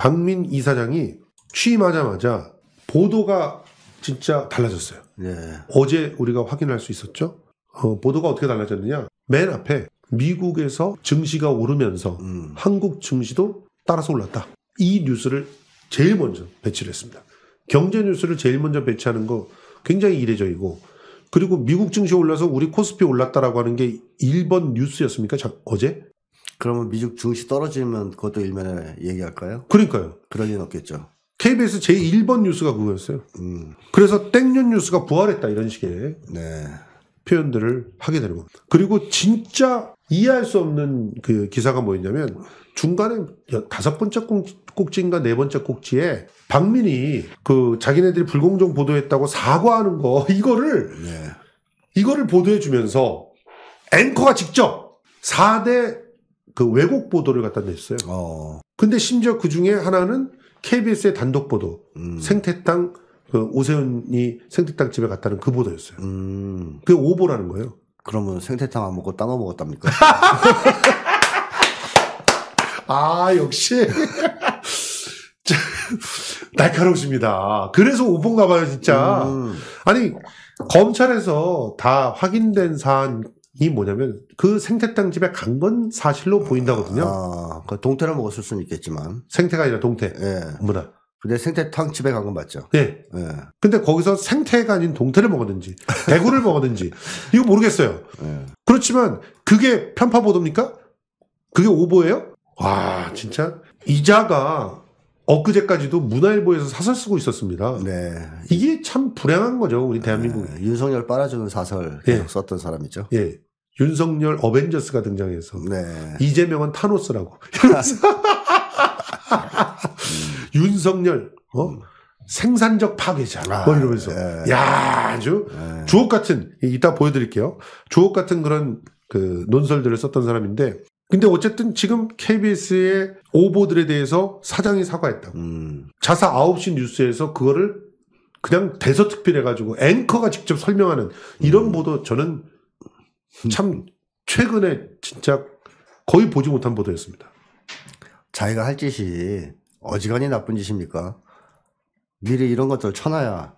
박민 이사장이 취임하자마자 보도가 진짜 달라졌어요. 네. 어제 우리가 확인할 수 있었죠. 어, 보도가 어떻게 달라졌느냐? 맨 앞에 미국에서 증시가 오르면서 음. 한국 증시도 따라서 올랐다. 이 뉴스를 제일 먼저 배치를 했습니다. 경제 뉴스를 제일 먼저 배치하는 거 굉장히 이례적이고 그리고 미국 증시 올라서 우리 코스피 올랐다라고 하는 게 1번 뉴스였습니까? 자, 어제? 그러면 미국 증시 떨어지면 그것도 일면에 얘기할까요? 그러니까요. 그런 리는 없겠죠. KBS 제1번 뉴스가 그거였어요. 음. 그래서 땡년 뉴스가 부활했다 이런 식의 네. 표현들을 하게 되는 겁니다. 그리고 진짜 이해할 수 없는 그 기사가 뭐였냐면 중간에 다섯 번째 꼭지인가 네 번째 꼭지에 박민이 그 자기네들이 불공정 보도했다고 사과하는 거 이거를 네. 이거를 보도해 주면서 앵커가 직접 4대 그 왜곡 보도를 갖다 냈어요. 어. 근데 심지어 그 중에 하나는 KBS의 단독 보도 음. 생태탕 그 오세훈이 생태탕 집에 갔다는 그 보도였어요. 음. 그게 오보라는 거예요. 그러면 생태탕 안 먹고 따로 먹었답니까? 아 역시 날카로우십니다. 그래서 오본가 봐요 진짜. 음. 아니 검찰에서 다 확인된 사안 이 뭐냐면 그 생태탕 집에 간 건 사실로 보인다거든요. 아, 그 동태를 먹었을 수는 있겠지만 생태가 아니라 동태. 예. 문화. 근데 생태탕 집에 간 건 맞죠? 예. 예. 근데 거기서 생태가 아닌 동태를 먹었는지 대구를 먹었는지 이거 모르겠어요. 예. 그렇지만 그게 편파 보도입니까? 그게 오보예요? 와 진짜 이자가 엊그제까지도 문화일보에서 사설 쓰고 있었습니다. 네. 이게 참 불행한 거죠, 우리 대한민국. 네, 예. 윤석열 빨아주는 사설 예. 계속 예. 썼던 사람이죠. 예. 윤석열 어벤져스가 등장해서 네. 이재명은 타노스라고. 윤석열 어? 음. 생산적 파괴자. 아, 뭐 이러면서. 예. 야, 아주 예. 주옥 같은, 이따 보여드릴게요. 주옥 같은 그런 그 논설들을 썼던 사람인데, 근데 어쨌든 지금 KBS의 오보들에 대해서 사장이 사과했다고. 음. 자사 9시 뉴스에서 그거를 그냥 대서특필해가지고 앵커가 직접 설명하는 이런 음. 보도 저는 음. 참 최근에 진짜 거의 보지 못한 보도였습니다. 자기가 할 짓이 어지간히 나쁜 짓입니까? 미리 이런 것들 쳐놔야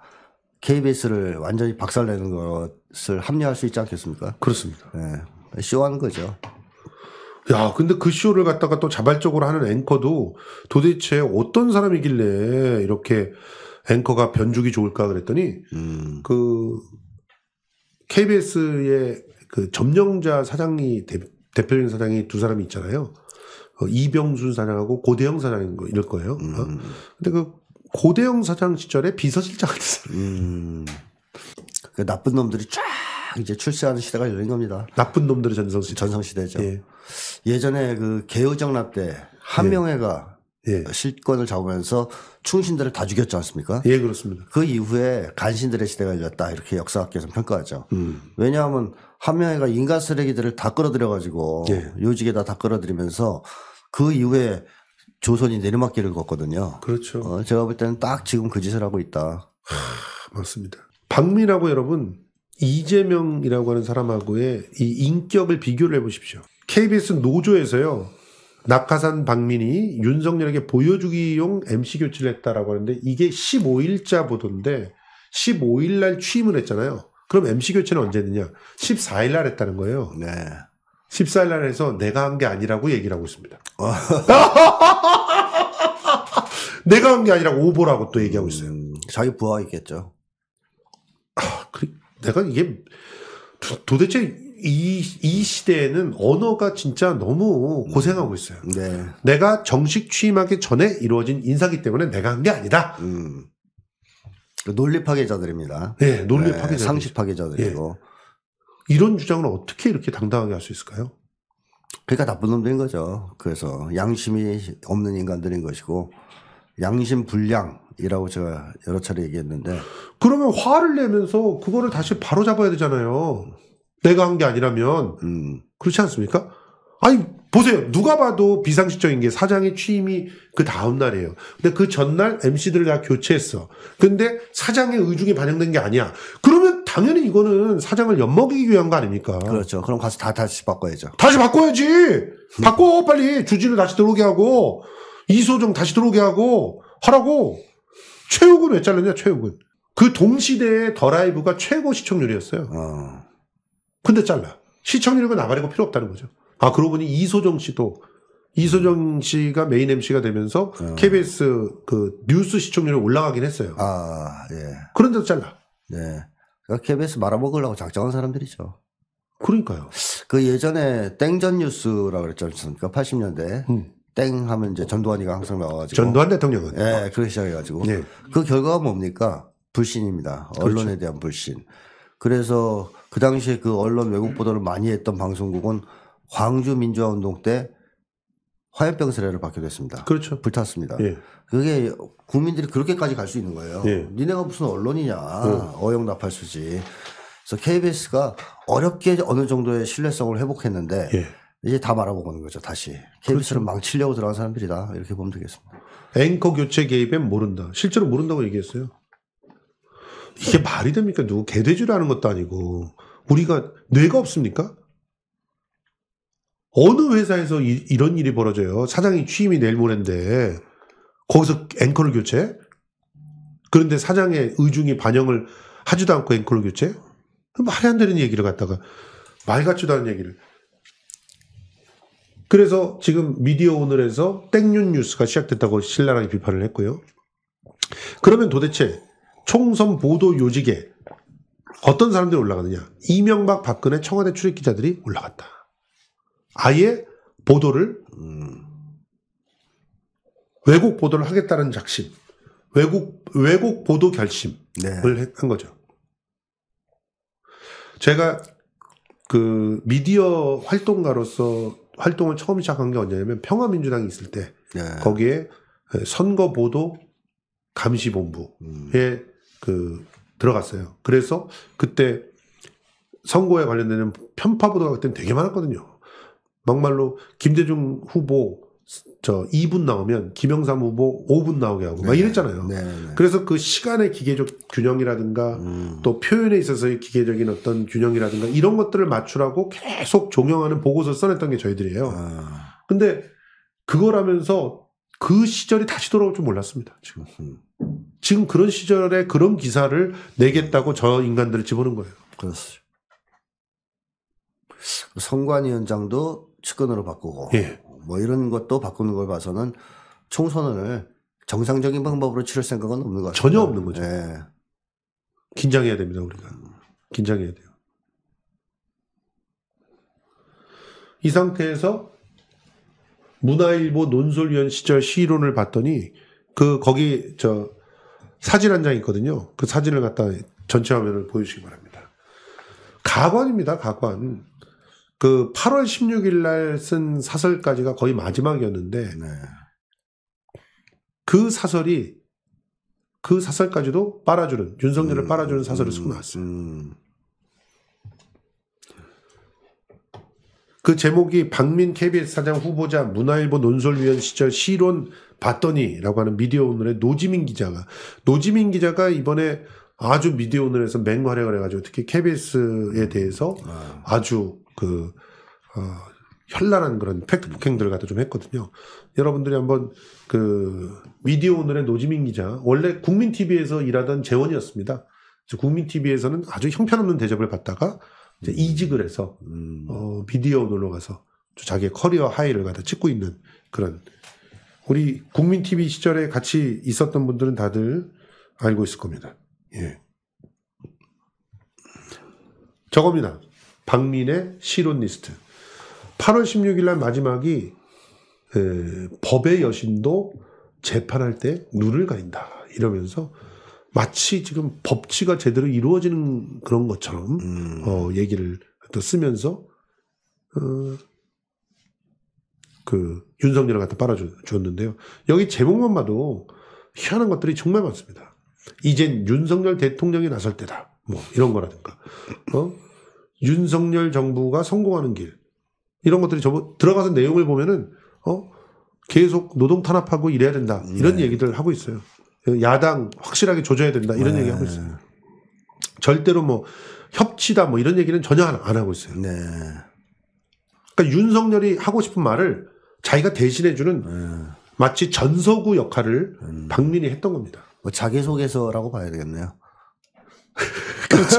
KBS를 완전히 박살내는 것을 합리화할 수 있지 않겠습니까? 그렇습니다. 네. 쇼하는 거죠. 야, 근데 그 쇼를 갖다가 또 자발적으로 하는 앵커도 도대체 어떤 사람이길래 이렇게 앵커가 변죽이 좋을까 그랬더니 음. 그 KBS의 그 점령자 사장이 대, 표적인 사장이 두 사람이 있잖아요. 어, 이병순 사장하고 고대영 사장인 거 이럴 거예요. 어? 음. 근데 그 고대영 사장 시절에 비서실장 같은 사람. 음. 그 나쁜 놈들이 쫙 이제 출세하는 시대가 열린 겁니다. 나쁜 놈들의 전성시대. 전성시대죠. 예. 전에 그 개요정납 때한 예. 명회가 예. 실권을 잡으면서 충신들을 다 죽였지 않습니까? 예, 그렇습니다. 그 이후에 간신들의 시대가 열렸다 이렇게 역사학계에서 평가하죠. 음. 왜냐하면 한 명이가 인간 쓰레기들을 다 끌어들여가지고 예. 요직에다 다 끌어들이면서 그 이후에 조선이 내리막길을 걷거든요. 그렇죠. 어, 제가 볼 때는 딱 지금 그 짓을 하고 있다. 하, 맞습니다. 박민하고 여러분 이재명이라고 하는 사람하고의 이 인격을 비교를 해보십시오. KBS 노조에서요. 낙하산 박민이 윤석열에게 보여주기용 MC 교체를 했다라고 하는데 이게 15일자 보도인데 15일 날 취임을 했잖아요. 그럼 MC 교체는 언제 했느냐? 14일 날 했다는 거예요. 네. 14일 날 해서 내가 한 게 아니라고 얘기를 하고 있습니다. 어. 내가 한 게 아니라 오보라고 또 얘기하고 있어요. 음, 자기 부하 있겠죠. 아, 그, 내가 이게 도, 대체 이, 이 시대에는 언어가 진짜 너무 고생하고 있어요. 음. 네. 내가 정식 취임하기 전에 이루어진 인사기 때문에 내가 한 게 아니다. 음. 논리 파괴자들입니다. 예, 네, 논리 네, 파괴자. 상식 파괴자들이고. 네. 예. 이런 주장을 어떻게 이렇게 당당하게 할 수 있을까요? 그러니까 나쁜 놈들인 거죠. 그래서 양심이 없는 인간들인 것이고, 양심 불량이라고 제가 여러 차례 얘기했는데. 그러면 화를 내면서 그거를 다시 바로 잡아야 되잖아요. 내가 한 게 아니라면 음. 그렇지 않습니까? 아니 보세요. 누가 봐도 비상식적인 게 사장의 취임이 그 다음 날이에요. 근데 그 전날 MC들을 다 교체했어. 근데 사장의 의중이 반영된 게 아니야. 그러면 당연히 이거는 사장을 엿먹이기 위한 거 아닙니까? 그렇죠. 그럼 가서 다 다시 바꿔야죠. 다시 바꿔야지. 음. 바꿔 빨리 주지를 다시 들어오게 하고 이소정 다시 들어오게 하고 하라고. 최욱은 왜 잘렸냐? 최욱은 그 동시대의 더 라이브가 최고 시청률이었어요. 어. 근데 잘라. 시청률은 나발이고 필요 없다는 거죠. 아, 그러고 보니 이소정 씨도 이소정 씨가 메인 MC가 되면서 어. 음. KBS 그 뉴스 시청률이 올라가긴 했어요. 아, 예. 그런데도 잘라. 네. 그 그러니까 KBS 말아먹으려고 작정한 사람들이죠. 그러니까요. 그 예전에 땡전 뉴스라고 그랬지 않습니까? 80년대. 음. 땡 하면 이제 전두환이가 항상 나와가지고. 전두환 대통령은? 예, 그렇게 시작해가지고. 예. 그 결과가 뭡니까? 불신입니다. 언론에 그렇죠. 대한 불신. 그래서 그 당시에 그 언론 외국 보도를 많이 했던 방송국은 광주 민주화 운동 때 화염병 세례를 받게 됐습니다. 그렇죠. 불탔습니다. 예. 그게 국민들이 그렇게까지 갈 수 있는 거예요. 예. 니네가 무슨 언론이냐. 어. 예. 어영답할 수지. 그래서 KBS가 어렵게 어느 정도의 신뢰성을 회복했는데 예. 이제 다 말아보는 거죠. 다시. KBS를 그렇죠. 망치려고 들어간 사람들이다. 이렇게 보면 되겠습니다. 앵커 교체 개입엔 모른다. 실제로 모른다고 얘기했어요. 이게 말이 됩니까? 누구 개돼지라는 것도 아니고 우리가 뇌가 없습니까? 어느 회사에서 이, 런 일이 벌어져요? 사장이 취임이 내일 모레인데 거기서 앵커를 교체? 그런데 사장의 의중이 반영을 하지도 않고 앵커를 교체? 말이 안 되는 얘기를 갖다가 말 같지도 않은 얘기를. 그래서 지금 미디어 오늘에서 땡윤 뉴스가 시작됐다고 신랄하게 비판을 했고요. 그러면 도대체 총선 보도 요직에 어떤 사람들이 올라가느냐? 이명박, 박근혜, 청와대 출입기자들이 올라갔다. 아예 보도를 외국 음, 보도를 하겠다는 작심, 외국 외국 보도 결심을 네. 한 거죠. 제가 그 미디어 활동가로서 활동을 처음 시작한 게 언제냐면 평화민주당이 있을 때 네. 거기에 선거 보도 감시본부의 음. 그 들어갔어요. 그래서 그때 선거에 관련되는 편파 보도가 그때 되게 많았거든요. 막말로 김대중 후보 저 2분 나오면 김영삼 후보 5분 나오게 하고 막 네. 이랬잖아요. 네, 네. 그래서 그 시간의 기계적 균형이라든가 음. 또 표현에 있어서의 기계적인 어떤 균형이라든가 이런 것들을 맞추라고 계속 종용하는 보고서를 써냈던 게 저희들이에요. 아. 근데 그걸 하면서 그 시절이 다시 돌아올 줄 몰랐습니다. 지금. 음. 지금 그런 시절에 그런 기사를 내겠다고 저 인간들을 집어넣은 거예요. 그렇습니다 선관위원장도 측근으로 바꾸고 예. 뭐 이런 것도 바꾸는 걸 봐서는 총선을 정상적인 방법으로 치를 생각은 없는 것 같아요. 전혀 없는 거죠. 예. 긴장해야 됩니다 우리가 긴장해야 돼요. 이 상태에서 문화일보 논설위원 시절 시론을 봤더니 그 거기 저 사진 한 장 있거든요. 그 사진을 갖다 전체 화면을 보여주시기 바랍니다. 가관입니다, 가관. 그 8월 16일 날 쓴 사설까지가 거의 마지막이었는데, 네. 그 사설이, 그 사설까지도 빨아주는, 윤석열을 음, 빨아주는 사설을 음, 쓰고 나왔어요. 음. 그 제목이 박민 KBS 사장 후보자 문화일보 논설위원 시절 시론 봤더니라고 하는 미디어 오늘의 노지민 기자가 노지민 기자가 이번에 아주 미디어 오늘에서 맹활약을 해가지고 특히 KBS에 대해서 아. 아주 그 어, 현란한 그런 팩트 폭행들을 갖다 좀 했거든요. 여러분들이 한번 그 미디어 오늘의 노지민 기자 원래 국민 TV에서 일하던 재원이었습니다. 국민 TV에서는 아주 형편없는 대접을 받다가 이제 음. 이직을 해서 음. 어, 미디어 오늘로 가서 자기의 커리어 하이를 갖다 찍고 있는 그런 우리 국민 TV 시절에 같이 있었던 분들은 다들 알고 있을 겁니다. 예. 저겁니다. 박민의 실론 리스트. 8월 16일 날 마지막이 에, 법의 여신도 재판할 때 눈을 가린다 이러면서 마치 지금 법치가 제대로 이루어지는 그런 것처럼 음. 어, 얘기를 또 쓰면서 어, 그 윤석열을 갖다 빨아주었는데요. 여기 제목만 봐도 희한한 것들이 정말 많습니다. 이젠 윤석열 대통령이 나설 때다. 뭐 이런 거라든가. 어? 윤석열 정부가 성공하는 길. 이런 것들이 저번 들어가서 내용을 보면은 어? 계속 노동 탄압하고 이래야 된다. 이런 네. 얘기들 하고 있어요. 야당 확실하게 조져야 된다. 이런 네. 얘기 하고 있어요. 절대로 뭐 협치다 뭐 이런 얘기는 전혀 안 하고 있어요. 네. 그러니까 윤석열이 하고 싶은 말을 자기가 대신해주는 음. 마치 전서구 역할을 음. 박민이 했던 겁니다. 뭐 자기소개서라고 봐야 되겠네요. 그렇죠.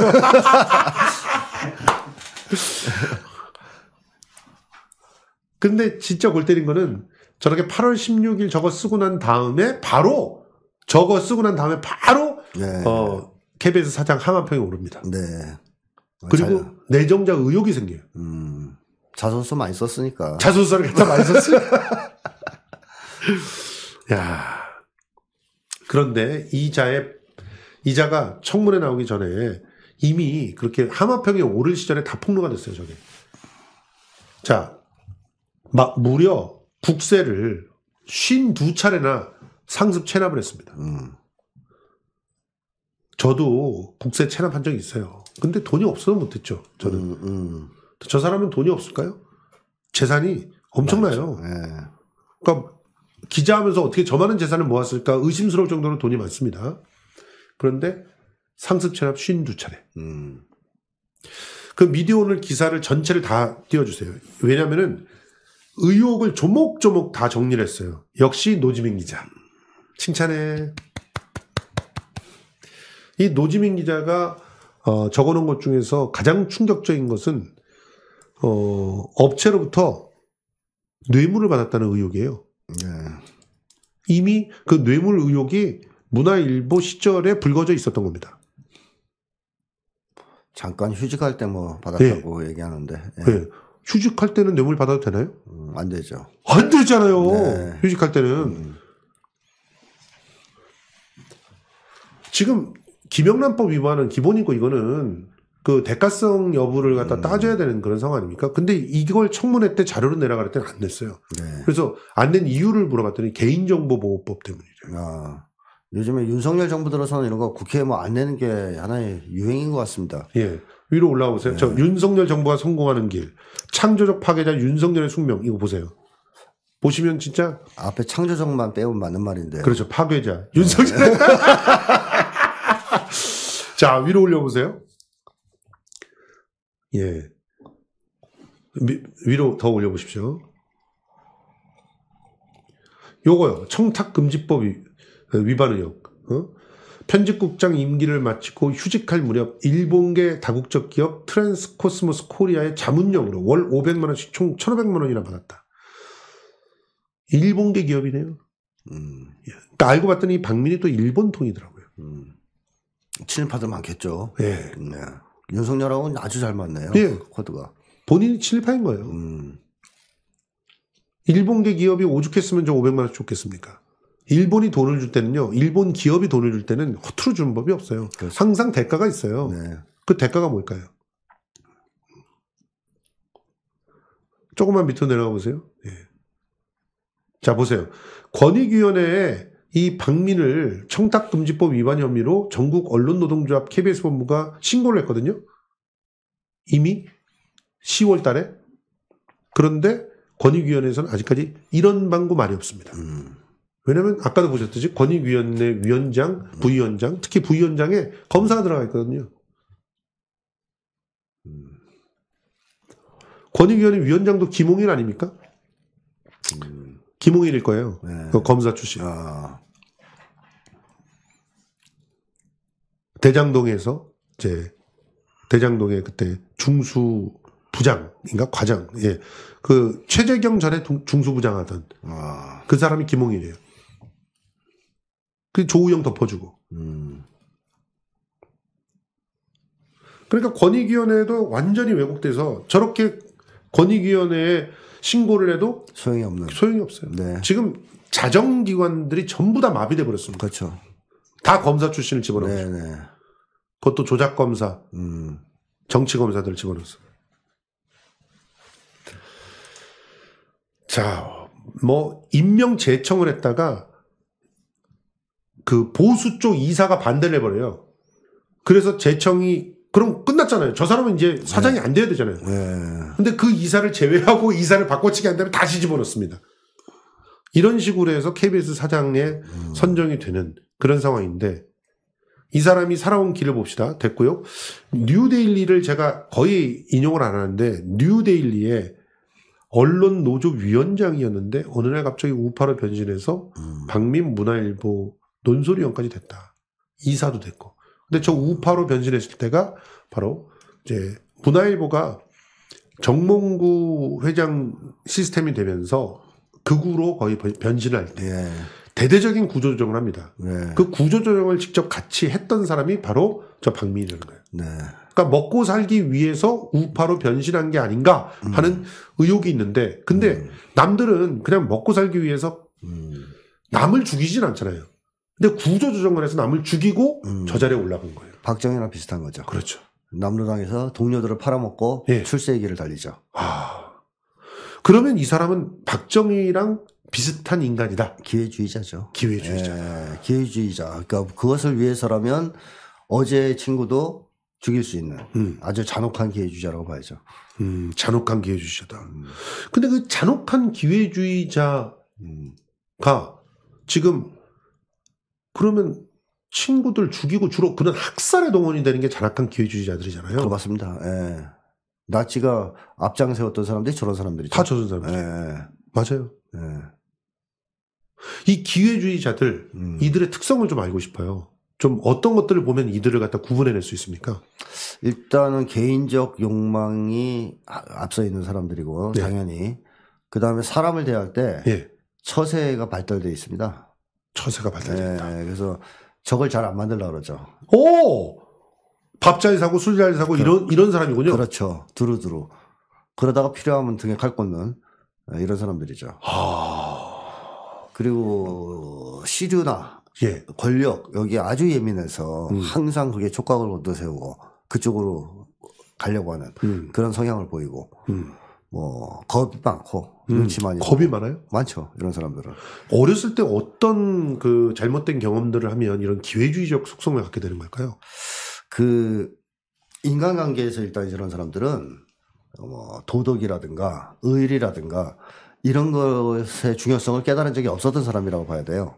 근데 진짜 골 때린 거는 저렇게 8월 16일 저거 쓰고 난 다음에 바로 저거 쓰고 난 다음에 바로 네. 어 KBS 사장 하만평이 오릅니다. 네. 그리고 잘... 내정자 의혹이 생겨요. 음. 자소서 많이 썼으니까. 자소서를 갖다 많이 썼어요. 야. 그런데 이자의 이자가 청문회 나오기 전에 이미 그렇게 하마평이 오를 시절에 다 폭로가 됐어요, 저게. 자, 막 무려 국세를 52차례나 상습 체납을 했습니다. 음. 저도 국세 체납한 적이 있어요. 근데 돈이 없어서 못했죠, 저는. 음, 음. 저 사람은 돈이 없을까요? 재산이 엄청나요. 네. 그렇죠. 예. 그러니까 기자하면서 어떻게 저 많은 재산을 모았을까 의심스러울 정도로 돈이 많습니다. 그런데 상습 체납 52차례. 음. 그 미디어 오늘 기사를 전체를 다 띄워주세요. 왜냐면은 의혹을 조목조목 다 정리를 했어요. 역시 노지민 기자. 칭찬해. 이 노지민 기자가 어, 적어놓은 것 중에서 가장 충격적인 것은 어, 업체로부터 뇌물을 받았다는 의혹이에요. 네. 이미 그 뇌물 의혹이 문화일보 시절에 불거져 있었던 겁니다. 잠깐 휴직할 때 뭐 받았다고 네. 얘기하는데. 네. 네. 휴직할 때는 뇌물 받아도 되나요? 음, 안 되죠. 안 되잖아요. 네. 휴직할 때는. 음. 지금 김영란법 위반은 기본이고 이거는 그 대가성 여부를 갖다 음. 따져야 되는 그런 상황 아닙니까? 근데 이걸 청문회 때 자료로 내라갈 때는 안 냈어요. 네. 그래서 안 낸 이유를 물어봤더니 개인정보보호법 때문이래요. 아, 요즘에 윤석열 정부 들어서는 이런 거 국회에 뭐 안 내는 게 하나의 유행인 것 같습니다. 예. 위로 올라오세요. 네. 저 윤석열 정부가 성공하는 길. 창조적 파괴자 윤석열의 숙명. 이거 보세요. 보시면 진짜 앞에 창조적만 빼면 맞는 말인데. 그렇죠. 파괴자. 네. 윤석열. 네. 자, 위로 올려보세요. 예. 위로 더 올려보십시오. 요거요. 청탁금지법이 어, 위반 의혹. 어? 편집국장 임기를 마치고 휴직할 무렵 일본계 다국적 기업 트랜스코스모스 코리아의 자문용으로월 500만 원씩 총 1,500만 원이나 받았다. 일본계 기업이네요. 음. 예. 그러니까 알고 봤더니 박민이 또 일본통이더라고요. 음. 친일파도 많겠죠. 예. 네. 윤석열하고는 아주 잘 맞네요. 예. 코드가. 본인이 친일파인 거예요. 음. 일본계 기업이 오죽했으면 저 500만 원좋겠습니까 일본이 돈을 줄 때는요, 일본 기업이 돈을 줄 때는 허투루 주는 법이 없어요. 그렇죠. 항상 대가가 있어요. 네. 그 대가가 뭘까요? 조금만 밑으로 내려가 보세요. 예. 자, 보세요. 권익위원회에 이 박민을 청탁금지법 위반 혐의로 전국 언론노동조합 KBS 본부가 신고를 했거든요. 이미 10월 달에. 그런데 권익위원회에서는 아직까지 이런 방구 말이 없습니다. 음. 왜냐면 아까도 보셨듯이 권익위원회 위원장, 음. 부위원장, 특히 부위원장에 검사가 들어가 있거든요. 음. 권익위원회 위원장도 김홍일 아닙니까? 김홍일일 거예요. 네. 그 검사 출신. 아. 대장동에서 이제 대장동에 그때 중수 부장인가 과장 예. 그 최재경 전에 중수 부장하던 아. 그 사람이 김홍일이에요. 그 조우영 덮어주고. 음. 그러니까 권익위원회도 완전히 왜곡돼서 저렇게 권익위원회에 신고를 해도 소용이 없는 소용이 없어요. 네. 지금 자정기관들이 전부 다 마비돼 버렸습니다. 그렇죠. 다 검사 출신을 집어넣었죠. 네네. 네. 그것도 조작 검사, 음. 정치 검사들을 집어넣었어. 자, 뭐 임명 제청을 했다가 그 보수 쪽 이사가 반대를 해버려요. 그래서 제청이 그럼 끝났잖아요. 저 사람은 이제 사장이 네. 안 돼야 되잖아요. 네. 근데 그 이사를 제외하고 이사를 바꿔치기 한다면 다시 집어넣습니다. 이런 식으로 해서 KBS 사장에 음. 선정이 되는 그런 상황인데 이 사람이 살아온 길을 봅시다. 됐고요. 뉴데일리를 제가 거의 인용을 안 하는데 뉴데일리에 언론 노조 위원장이었는데 어느 날 갑자기 우파로 변신해서 음. 박민문화일보 논소리원까지 됐다. 이사도 됐고. 근데 저 우파로 변신했을 때가 바로 이제 문화일보가 정몽구 회장 시스템이 되면서 극우로 거의 변신할 때 예. 대대적인 구조조정을 합니다. 예. 그 구조조정을 직접 같이 했던 사람이 바로 저 박민희라는 거예요. 네. 그러니까 먹고 살기 위해서 우파로 변신한 게 아닌가 하는 음. 의혹이 있는데 근데 음. 남들은 그냥 먹고 살기 위해서 음. 남을 죽이진 않잖아요. 근데 구조조정을 해서 남을 죽이고 음. 저 자리에 올라간 거예요. 박정희랑 비슷한 거죠. 그렇죠. 남로당에서 동료들을 팔아먹고 예. 출세의 길을 달리죠. 아. 그러면 이 사람은 박정희랑 비슷한 인간이다. 기회주의자죠. 기회주의자. 예, 기회주의자. 그러니까 그것을 위해서라면 어제 의 친구도 죽일 수 있는 음. 아주 잔혹한 기회주의자라고 봐야죠. 음, 잔혹한 기회주의자다. 음. 근데 그 잔혹한 기회주의자가 지금 그러면 친구들 죽이고 주로 그런 학살에 동원이 되는 게 잔악한 기회주의자들이잖아요. 그 맞습니다. 예. 나치가 앞장 세웠던 사람들이 저런 사람들이죠. 다 저런 사람들. 예. 맞아요. 예. 이 기회주의자들 음. 이들의 특성을 좀 알고 싶어요. 좀 어떤 것들을 보면 이들을 갖다 구분해낼 수 있습니까? 일단은 개인적 욕망이 아, 앞서 있는 사람들이고 예. 당연히 그 다음에 사람을 대할 때 예. 처세가 발달돼 있습니다. 처세가 발달됐다. 네, 그래서 저걸 잘 안 만들라 그러죠. 오! 밥 잘 사고 술 잘 사고 그, 이런 이런 사람이군요. 그렇죠. 두루두루. 그러다가 필요하면 등에 칼 꽂는 네, 이런 사람들이죠. 아... 그리고 시류나 예. 권력 여기 아주 예민해서 음. 항상 그게 촉각을 얻어세우고 그쪽으로 가려고 하는 음. 그런 성향을 보이고 음. 뭐 겁이 많고 음, 눈치 많이 겁이 많아요? 많죠 이런 사람들은 어렸을 때 어떤 그 잘못된 경험들을 하면 이런 기회주의적 속성을 갖게 되는 걸까요? 그 인간관계에서 일단 이런 사람들은 뭐 도덕이라든가 의리라든가 이런 것의 중요성을 깨달은 적이 없었던 사람이라고 봐야 돼요.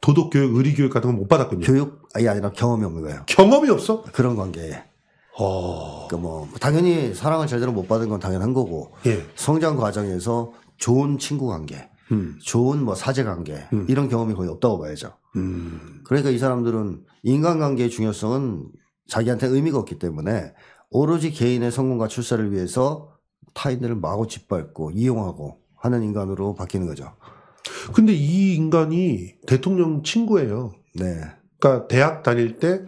도덕 교육, 의리 교육 같은 건 못 받았군요. 교육 아니 아니라 경험이 없는 거예요. 경험이 없어? 그런 관계에. 어. 그러니까 뭐, 뭐 당연히 사랑을 제대로 못 받은 건 당연한 거고 예. 성장 과정에서 좋은 친구 관계, 음. 좋은 뭐 사제 관계 음. 이런 경험이 거의 없다고 봐야죠. 음. 그러니까 이 사람들은 인간관계의 중요성은 자기한테 의미가 없기 때문에 오로지 개인의 성공과 출세를 위해서 타인들을 마구 짓밟고 이용하고 하는 인간으로 바뀌는 거죠. 근데 이 인간이 대통령 친구예요. 네. 그러니까 대학 다닐 때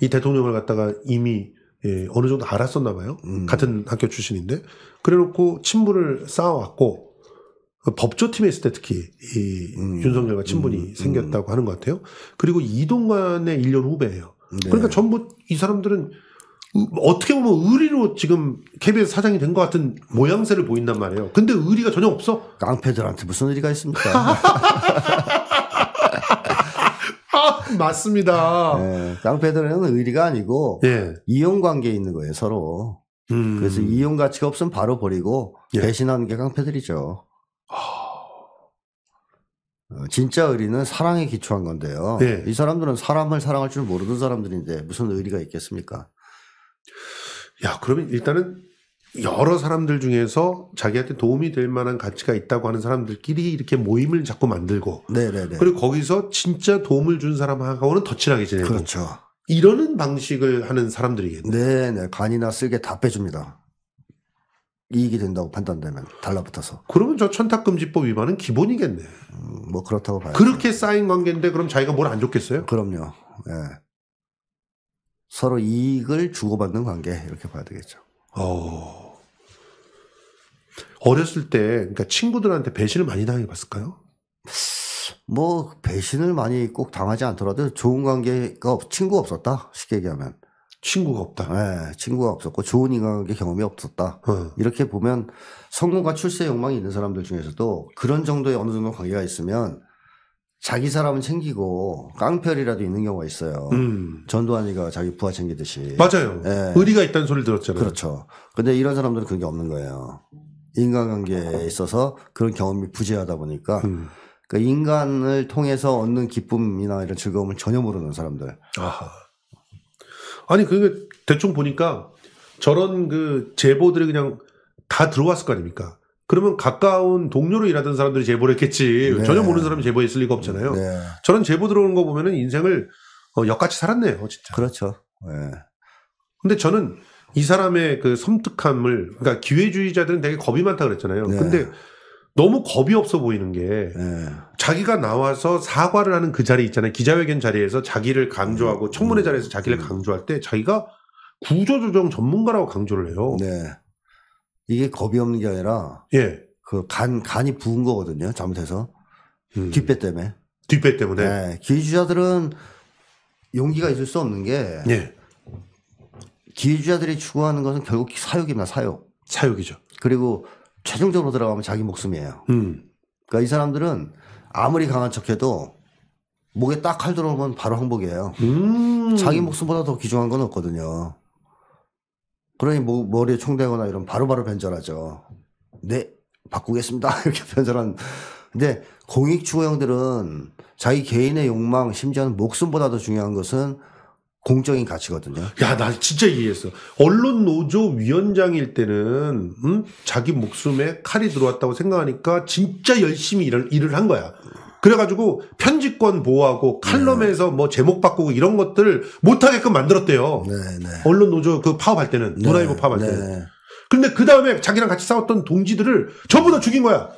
이 대통령을 갖다가 이미 예, 어느 정도 알았었나 봐요. 음. 같은 학교 출신인데. 그래놓고 친분을 쌓아왔고 그 법조팀에 있을 때 특히 이 음. 윤석열과 친분이 음. 음. 생겼다고 하는 것 같아요. 그리고 이동관의 1년 후배예요. 네. 그러니까 전부 이 사람들은 어떻게 보면 의리로 지금 KBS 사장이 된 것 같은 모양새를 보인단 말이에요. 근데 의리가 전혀 없어. 깡패들한테 무슨 의리가 있습니까? 맞습니다. 네, 깡패들은 의리가 아니고 예. 이용 관계에 있는 거예요 서로. 음. 그래서 이용 가치가 없으면 바로 버리고 예. 배신하는 게 깡패들이죠. 아. 어, 진짜 의리는 사랑에 기초한 건데요. 예. 이 사람들은 사람을 사랑할 줄 모르는 사람들인데 무슨 의리가 있겠습니까? 야, 그러면 일단은 여러 사람들 중에서 자기한테 도움이 될 만한 가치가 있다고 하는 사람들끼리 이렇게 모임을 자꾸 만들고 네네네. 그리고 거기서 진짜 도움을 준 사람하고는 더 친하게 지내고 그렇죠. 이러는 방식을 하는 사람들이겠네요. 네네 간이나 쓰게 다 빼줍니다. 이익이 된다고 판단되면 달라붙어서. 그러면 저 천탁금지법 위반은 기본이겠네. 음, 뭐 그렇다고 봐요. 그렇게 쌓인 관계인데 그럼 자기가 뭘 안 좋겠어요? 그럼요. 예. 서로 이익을 주고받는 관계 이렇게 봐야 되겠죠. 어. 어렸을 때, 그러니까 친구들한테 배신을 많이 당해봤을까요? 뭐, 배신을 많이 꼭 당하지 않더라도 좋은 관계가, 없, 친구가 없었다. 쉽게 얘기하면. 친구가 없다. 네, 친구가 없었고 좋은 인간관계 경험이 없었다. 어. 이렇게 보면 성공과 출세 욕망이 있는 사람들 중에서도 그런 정도의 어느 정도 관계가 있으면 자기 사람은 챙기고 깡패이라도 있는 경우가 있어요. 음. 전두환이가 자기 부하 챙기듯이. 맞아요. 예. 의리가 있다는 소리를 들었잖아요. 그렇죠. 근데 이런 사람들은 그런 게 없는 거예요. 인간관계에 있어서 그런 경험이 부재하다 보니까 음. 그 인간을 통해서 얻는 기쁨이나 이런 즐거움을 전혀 모르는 사람들. 아 아니 그게 대충 보니까 저런 그 제보들이 그냥 다 들어왔을 거 아닙니까? 그러면 가까운 동료로 일하던 사람들이 제보를 했겠지. 네. 전혀 모르는 사람이 제보했을 리가 없잖아요. 네. 저는 제보 들어오는 거 보면은 인생을 어, 역같이 살았네요, 진짜. 그렇죠. 네. 근데 저는 이 사람의 그 섬뜩함을, 그러니까 기회주의자들은 되게 겁이 많다 그랬잖아요. 네. 근데 너무 겁이 없어 보이는 게 네. 자기가 나와서 사과를 하는 그 자리 있잖아요. 기자회견 자리에서 자기를 네. 강조하고 청문회 음. 자리에서 자기를 음. 강조할 때 자기가 구조조정 전문가라고 강조를 해요. 네. 이게 겁이 없는 게 아니라 예. 그 간 간이 부은 거거든요. 잘못해서 음. 뒷배 때문에. 뒷배 때문에. 네. 기회주자들은 용기가 있을 수 없는 게 예. 기회주자들이 추구하는 것은 결국 사육입니다사육사육이죠 그리고 최종적으로 들어가면 자기 목숨이에요. 음. 그러니까 이 사람들은 아무리 강한 척해도 목에 딱 칼 들어오면 바로 항복이에요. 음. 자기 목숨보다 더 귀중한 건 없거든요. 그러니 뭐 머리에 총대거나 이런 바로바로 변절하죠. 네, 바꾸겠습니다. 이렇게 변절한. 근데 공익 추구형들은 자기 개인의 욕망, 심지어는 목숨보다 도 중요한 것은 공적인 가치거든요. 야, 나 진짜 이해했어. 언론 노조 위원장일 때는 음? 자기 목숨에 칼이 들어왔다고 생각하니까 진짜 열심히 일을, 일을 한 거야. 그래가지고 편집권 보호하고 칼럼에서 뭐 제목 바꾸고 이런 것들을 못하게끔 만들었대요. 네, 네. 언론 노조 그 파업할 때는 문화일보 네, 파업할 때는. 근데 그 다음에 자기랑 같이 싸웠던 동지들을 전부 다 죽인 거야.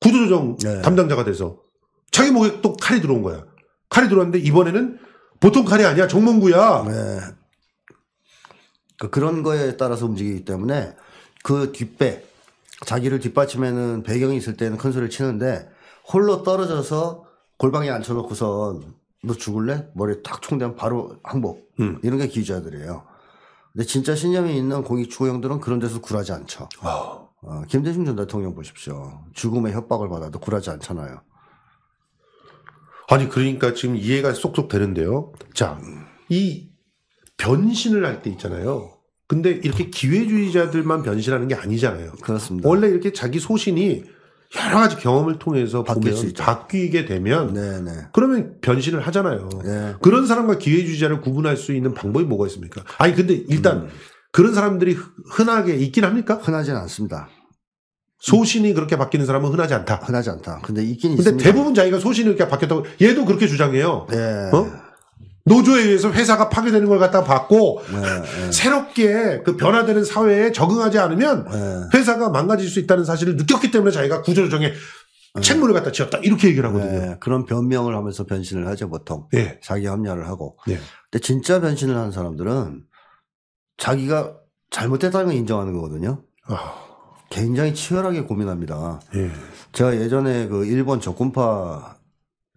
구조조정 담당자가 돼서 자기 목에 또 칼이 들어온 거야. 칼이 들어왔는데 이번에는 보통 칼이 아니야 정몽구야. 네. 그러니까 그런 거에 따라서 움직이기 때문에 그 뒷배 자기를 뒷받침하는 배경이 있을 때는 큰 소리를 치는데 홀로 떨어져서 골방에 앉혀놓고선 너 죽을래? 머리 탁 총대면 바로 항복. 음. 이런 게 기자들이에요. 근데 진짜 신념이 있는 공익추구 형들은 그런 데서 굴하지 않죠. 어. 어, 김대중 전 대통령 보십시오. 죽음의 협박을 받아도 굴하지 않잖아요. 아니 그러니까 지금 이해가 쏙쏙 되는데요. 자, 이 변신을 할 때 있잖아요. 근데 이렇게 기회주의자들만 변신하는 게 아니잖아요. 그렇습니다. 원래 이렇게 자기 소신이 여러 가지 경험을 통해서 바뀔 보면 바뀌게 되면 네네. 네. 그러면 변신을 하잖아요. 네. 그런 사람과 기회주의자를 구분할 수 있는 방법이 뭐가 있습니까? 아니 근데 일단 음. 그런 사람들이 흔하게 있긴 합니까? 흔하진 않습니다. 소신이 그렇게 바뀌는 사람은 흔하지 않다. 흔하지 않다. 근데 있긴 있습니다. 대부분 자기가 소신이 그렇게 바뀌었다고 얘도 그렇게 주장해요. 네. 어? 노조에 의해서 회사가 파괴되는 걸 갖다 봤고 네, 네, 새롭게 그 변화되는 사회에 적응하지 않으면 네. 회사가 망가질 수 있다는 사실을 느꼈기 때문에 자기가 구조조정에 네. 책무를 갖다 지었다 이렇게 얘기를 하거든요. 그런 변명을 하면서 변신을 하죠 보통 예. 자기 합리화를 하고. 예. 근데 진짜 변신을 하는 사람들은 자기가 잘못됐다는 걸 인정하는 거거든요. 아. 굉장히 치열하게 고민합니다. 예. 제가 예전에 그 일본 적군파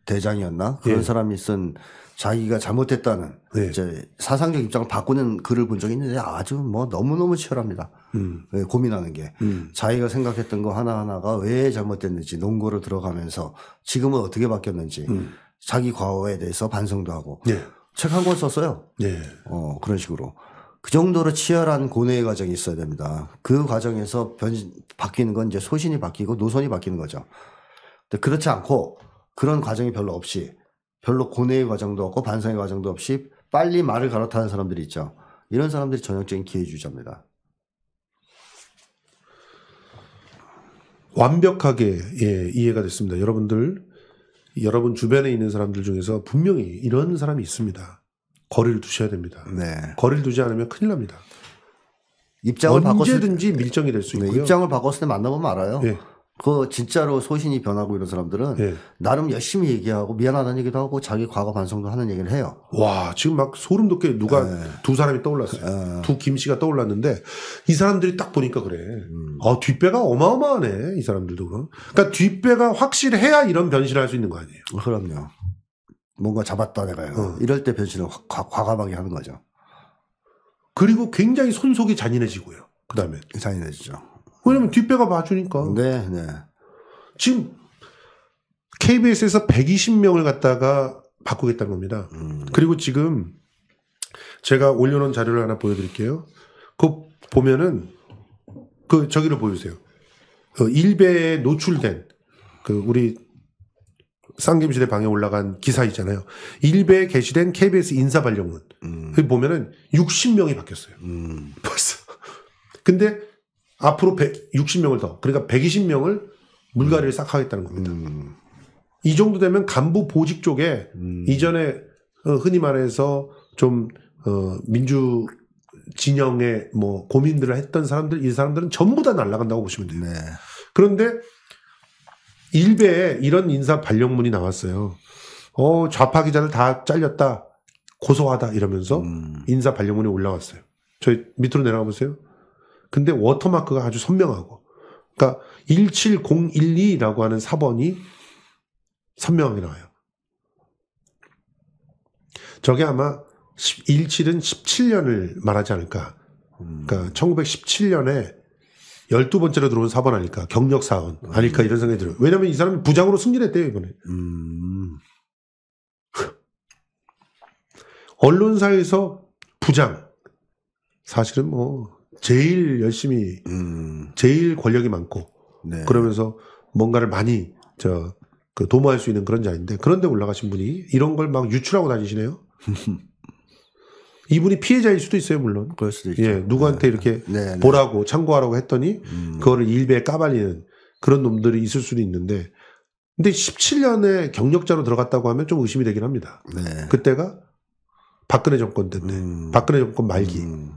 대장이었나 그런 예. 사람이 쓴 자기가 잘못했다는 네. 이제 사상적 입장을 바꾸는 글을 본 적이 있는데 아주 뭐 너무너무 치열합니다. 음. 네, 고민하는 게 음. 자기가 생각했던 거 하나하나가 왜 잘못됐는지 농거로 들어가면서 지금은 어떻게 바뀌었는지 음. 자기 과오에 대해서 반성도 하고 네. 책한 권 썼어요. 네. 어, 그런 식으로. 그 정도로 치열한 고뇌의 과정이 있어야 됩니다. 그 과정에서 변 바뀌는 건 이제 소신이 바뀌고 노선이 바뀌는 거죠. 근데 그렇지 않고 그런 과정이 별로 없이 별로 고뇌의 과정도 없고 반성의 과정도 없이 빨리 말을 갈아타는 사람들이 있죠. 이런 사람들이 전형적인 기회주의자입니다. 완벽하게 예, 이해가 됐습니다. 여러분들 여러분 주변에 있는 사람들 중에서 분명히 이런 사람이 있습니다. 거리를 두셔야 됩니다. 네. 거리를 두지 않으면 큰일 납니다. 입장을 언제든지 바꿨을, 밀정이 될수 네, 있고요. 네, 입장을 바꿨을 때 만나보면 알아요. 예. 그 진짜로 소신이 변하고 이런 사람들은 예. 나름 열심히 얘기하고 미안하다는 얘기도 하고 자기 과거 반성도 하는 얘기를 해요. 와 지금 막 소름 돋게 누가 예. 두 사람이 떠올랐어요. 예. 두김 씨가 떠올랐는데 이 사람들이 딱 보니까 그래. 음. 아 뒷배가 어마어마하네 이 사람들도 그럼. 그러니까 뒷배가 확실해야 이런 변신을 할 수 있는 거 아니에요? 그럼요. 뭔가 잡았다 내가요. 어. 이럴 때 변신을 과, 과감하게 하는 거죠. 그리고 굉장히 손속이 잔인해지고요. 그다음에 잔인해지죠. 왜냐면 뒷배가 봐주니까. 네, 네. 지금 KBS에서 120명을 갖다가 바꾸겠다는 겁니다. 음. 그리고 지금 제가 올려놓은 자료를 하나 보여드릴게요. 그 보면은 그 저기를 보여주세요. 그일배에 노출된 그 우리 쌍김시대 방에 올라간 기사 있잖아요. 일배에 게시된 KBS 인사 발령문. 음. 그 보면은 60명이 바뀌었어요. 음. 벌써. 근데 앞으로 160명을 더 그러니까 120명을 물갈이를 싹 하겠다는 겁니다. 음. 이 정도 되면 간부 보직 쪽에 음. 이전에 어, 흔히 말해서 좀 어, 민주 진영의 뭐 고민들을 했던 사람들 이 사람들은 전부 다 날아간다고 보시면 돼요. 네. 그런데 일베에 이런 인사 발령문이 나왔어요. 어 좌파 기자를다 잘렸다 고소하다 이러면서 음. 인사 발령문이 올라왔어요. 저희 밑으로 내려가 보세요. 근데 워터마크가 아주 선명하고. 그러니까 17012라고 하는 4번이 선명하게 나와요. 저게 아마 17은 17년을 말하지 않을까. 그러니까 1917년에 음. 12번째로 들어온 4번 아닐까. 경력 사원 아닐까 음. 이런 생각이 들어요. 왜냐면 이 사람이 부장으로 승진 했대요, 이번에. 음. 언론사에서 부장. 사실은 뭐 제일 열심히 음. 제일 권력이 많고 네. 그러면서 뭔가를 많이 저그 도모할 수 있는 그런 자인데 그런데 올라가신 분이 이런 걸 막 유출하고 다니시네요. 이분이 피해자일 수도 있어요, 물론. 그럴 수도 있죠. 예, 누구한테 네. 이렇게 네, 네. 보라고 참고하라고 했더니 음. 그거를 일베에 까발리는 그런 놈들이 있을 수도 있는데 근데 17년에 경력자로 들어갔다고 하면 좀 의심이 되긴 합니다. 네. 그때가 박근혜 정권 때인데 음. 박근혜 정권 말기. 음.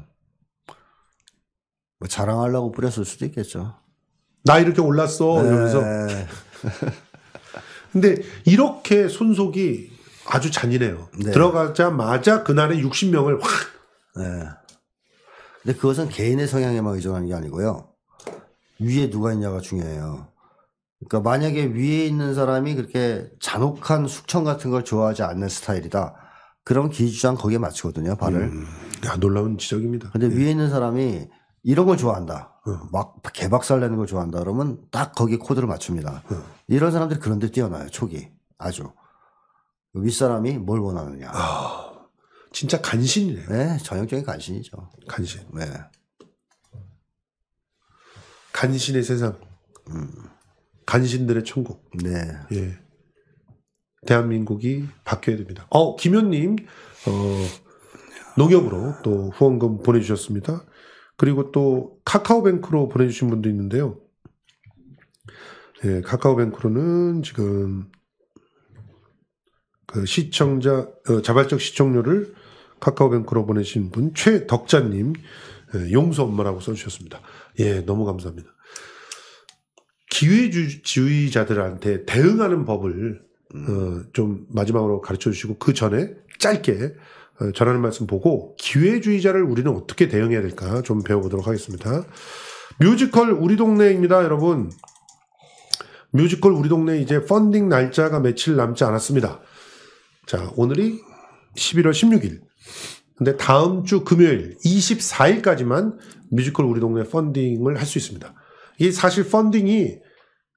뭐 자랑하려고 뿌렸을 수도 있겠죠. 나 이렇게 올랐어. 네. 이러면서. 근데 이렇게 손속이 아주 잔인해요. 네. 들어가자마자 그날에 60명을 확. 네. 근데 그것은 개인의 성향에만 의존하는 게 아니고요. 위에 누가 있냐가 중요해요. 그러니까 만약에 위에 있는 사람이 그렇게 잔혹한 숙청 같은 걸 좋아하지 않는 스타일이다. 그럼 기주장 거기에 맞추거든요, 발을. 음, 야, 놀라운 지적입니다. 근데 네. 위에 있는 사람이 이런 걸 좋아한다. 응. 막 개박살 내는 걸 좋아한다. 그러면 딱 거기에 코드를 맞춥니다. 응. 이런 사람들이 그런데 뛰어나요. 초기. 아주. 윗사람이 뭘 원하느냐. 아, 진짜 간신이네요. 네. 전형적인 간신이죠. 간신. 네. 간신의 세상. 음. 간신들의 천국. 네. 예. 대한민국이 바뀌어야 됩니다. 어, 김현님, 어, 농협으로 또 후원금 보내주셨습니다. 그리고 또 카카오뱅크로 보내주신 분도 있는데요. 예, 카카오뱅크로는 지금 그 시청자 어, 자발적 시청료를 카카오뱅크로 보내신 분 최덕자님 예, 용서 엄마라고 써주셨습니다. 예, 너무 감사합니다. 기회주의자들한테 대응하는 법을 어, 좀 마지막으로 가르쳐 주시고 그 전에 짧게 어, 전하는 말씀 보고 기회주의자를 우리는 어떻게 대응해야 될까 좀 배워보도록 하겠습니다. 뮤지컬 우리 동네입니다, 여러분. 뮤지컬 우리 동네 이제 펀딩 날짜가 며칠 남지 않았습니다. 자, 오늘이 11월 16일. 근데 다음 주 금요일 24일까지만 뮤지컬 우리 동네 펀딩을 할 수 있습니다. 이 사실 펀딩이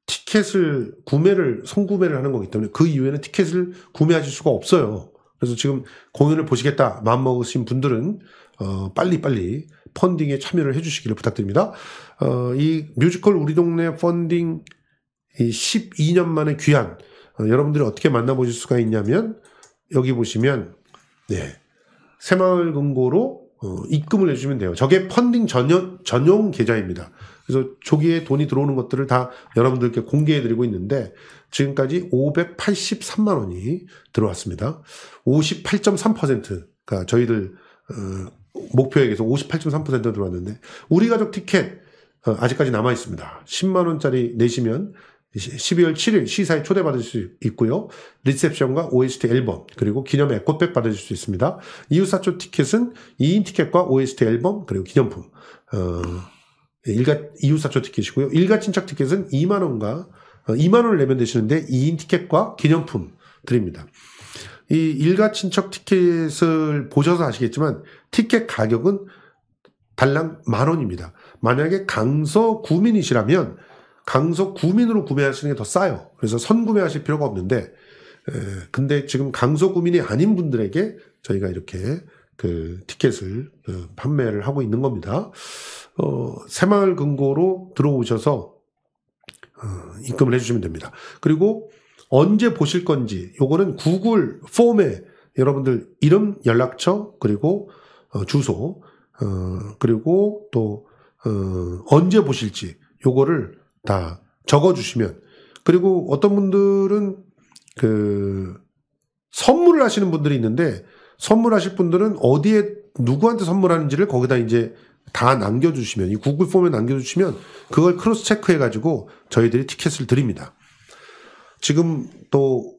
티켓을 구매를 송구매를 하는 거기 때문에 그 이후에는 티켓을 구매하실 수가 없어요. 그래서 지금 공연을 보시겠다 마음먹으신 분들은 어, 빨리빨리 펀딩에 참여를 해주시기를 부탁드립니다. 어, 이 뮤지컬 우리 동네 펀딩 12년 만에 귀한 어, 여러분들이 어떻게 만나보실 수가 있냐면 여기 보시면 네 새마을금고로 어, 입금을 해주시면 돼요. 저게 펀딩 전용, 전용 계좌입니다. 그래서 초기에 돈이 들어오는 것들을 다 여러분들께 공개해드리고 있는데 지금까지 583만 원이 들어왔습니다. 58.3% 그러니까 저희들 어, 목표액에서 58.3% 들어왔는데 우리 가족 티켓 어, 아직까지 남아 있습니다. 10만 원짜리 내시면 12월 7일 시사에 초대받을 수 있고요. 리셉션과 OST 앨범 그리고 기념 에코백 받으실 수 있습니다. 이웃사촌 티켓은 2인 티켓과 OST 앨범 그리고 기념품 어, 네, 일가 이웃사촌 티켓이고요. 일가 친척 티켓은 2만 원과 2만 어, 원을 내면 되시는데 2인 티켓과 기념품 드립니다. 이 일가 친척 티켓을 보셔서 아시겠지만 티켓 가격은 달랑 만 원입니다. 만약에 강서 구민이시라면 강서 구민으로 구매하시는 게 더 싸요. 그래서 선구매하실 필요가 없는데 에, 근데 지금 강서 구민이 아닌 분들에게 저희가 이렇게 그 티켓을 어, 판매를 하고 있는 겁니다. 어, 새마을 금고로 들어오셔서 어, 입금을 해주시면 됩니다. 그리고 언제 보실 건지 요거는 구글 폼에 여러분들 이름, 연락처 그리고 어, 주소 어, 그리고 또 어, 언제 보실지 요거를 다 적어주시면 그리고 어떤 분들은 그 선물을 하시는 분들이 있는데 선물하실 분들은 어디에 누구한테 선물하는지를 거기다 이제 다 남겨주시면 이 구글 폼에 남겨주시면 그걸 크로스 체크해가지고 저희들이 티켓을 드립니다. 지금 또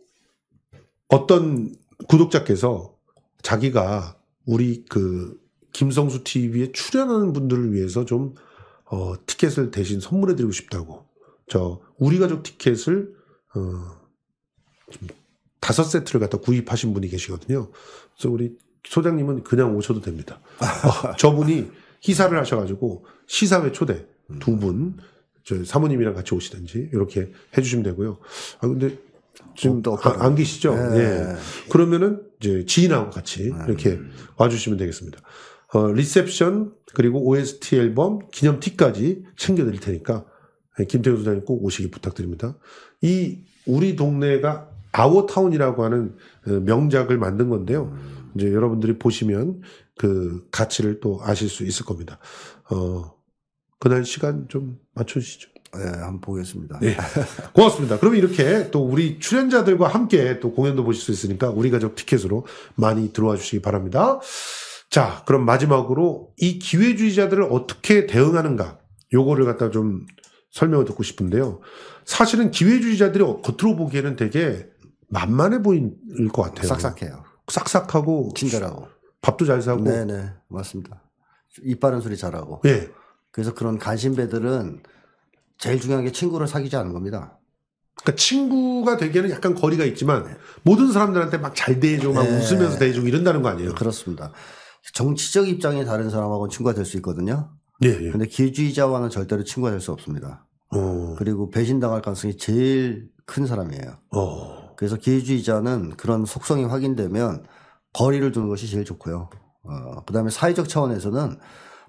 어떤 구독자께서 자기가 우리 그 김성수 TV에 출연하는 분들을 위해서 좀 어, 티켓을 대신 선물해드리고 싶다고 저 우리 가족 티켓을 어, 다섯 세트를 갖다 구입하신 분이 계시거든요. 그래서 우리 소장님은 그냥 오셔도 됩니다. 어, 저분이 희사를 하셔가지고 시사회 초대 두 분, 저 사모님이랑 같이 오시든지 이렇게 해주시면 되고요. 아 근데 지금 아, 안 계시죠? 예. 예. 그러면은 이제 지인하고 같이 아, 네. 이렇게 와주시면 되겠습니다. 어, 리셉션 그리고 OST 앨범 기념 티까지 챙겨드릴 테니까 예, 김태우 소장님 꼭 오시기 부탁드립니다. 이 우리 동네가 아워타운이라고 하는 그 명작을 만든 건데요. 음. 이제 여러분들이 보시면 그 가치를 또 아실 수 있을 겁니다. 어, 그날 시간 좀 맞춰주시죠. 네, 한번 보겠습니다. 네. 고맙습니다. 그럼 이렇게 또 우리 출연자들과 함께 또 공연도 보실 수 있으니까 우리 가족 티켓으로 많이 들어와 주시기 바랍니다. 자, 그럼 마지막으로 이 기회주의자들을 어떻게 대응하는가 요거를 갖다 좀 설명을 듣고 싶은데요. 사실은 기회주의자들이 겉으로 보기에는 되게 만만해 보일 것 같아요. 싹싹해요. 싹싹하고 친절하고 밥도 잘 사고. 네네 맞습니다. 입 바른 소리 잘하고. 예. 그래서 그런 간신배들은 제일 중요한 게 친구를 사귀지 않은 겁니다. 그러니까 친구가 되기에는 약간 거리가 있지만 네. 모든 사람들한테 막 잘대해주고막 네. 웃으면서 대해주고 이런다는 거 아니에요? 그렇습니다. 정치적 입장이 다른 사람하고는 친구가 될 수 있거든요. 예, 예. 근데 기주의자와는 절대로 친구가 될 수 없습니다. 오. 어. 그리고 배신당할 가능성이 제일 큰 사람이에요. 오. 어. 그래서 기회주의자는 그런 속성이 확인되면 거리를 두는 것이 제일 좋고요. 어, 그 다음에 사회적 차원에서는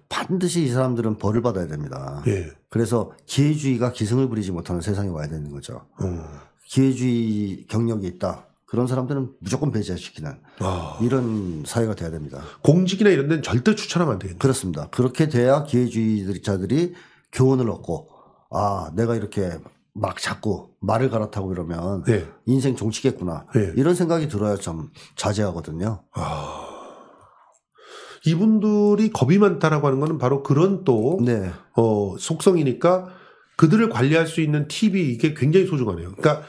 반드시 이 사람들은 벌을 받아야 됩니다. 예. 그래서 기회주의가 기승을 부리지 못하는 세상에 와야 되는 거죠. 음. 기회주의 경력이 있다. 그런 사람들은 무조건 배제시키는 아. 이런 사회가 돼야 됩니다. 공직이나 이런 데는 절대 추천하면 안 되겠네요. 그렇습니다. 그렇게 돼야 기회주의자들이 교훈을 얻고 아 내가 이렇게 막 자꾸 말을 갈아타고 이러면 네. 인생 종치겠구나 네. 예. 이런 생각이 들어야 좀 자제하거든요. 아... 이분들이 겁이 많다라고 하는 거는 바로 그런 또 네. 어, 속성이니까 그들을 관리할 수 있는 팁이 이게 굉장히 소중하네요. 그러니까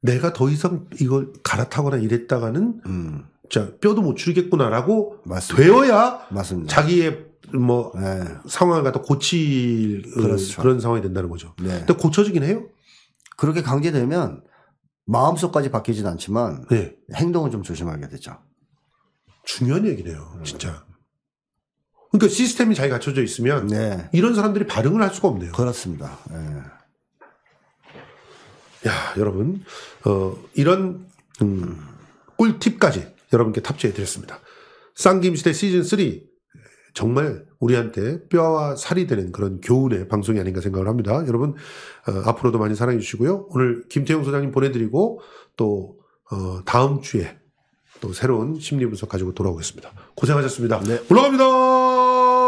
내가 더 이상 이걸 갈아타거나 이랬다가는 음. 자 뼈도 못 추리겠구나라고 맞습니다. 되어야 맞습니다. 자기의 뭐 네. 상황을 갖다 고칠 그렇죠. 그런 상황이 된다는 거죠. 네. 근데 고쳐지긴 해요. 그렇게 강제되면 마음속까지 바뀌진 않지만 네. 행동은 좀 조심하게 되죠. 중요한 얘기네요, 진짜. 그러니까 시스템이 잘 갖춰져 있으면 네. 이런 사람들이 반응을 할 수가 없네요. 그렇습니다. 네. 야, 여러분, 어, 이런 음, 꿀팁까지 여러분께 탑재해 드렸습니다. 쌍김시대 시즌 3 정말 우리한테 뼈와 살이 되는 그런 교훈의 방송이 아닌가 생각을 합니다. 여러분 어, 앞으로도 많이 사랑해 주시고요. 오늘 김태용 소장님 보내드리고 또 어, 다음 주에 또 새로운 심리 분석 가지고 돌아오겠습니다. 고생하셨습니다. 네. 올라갑니다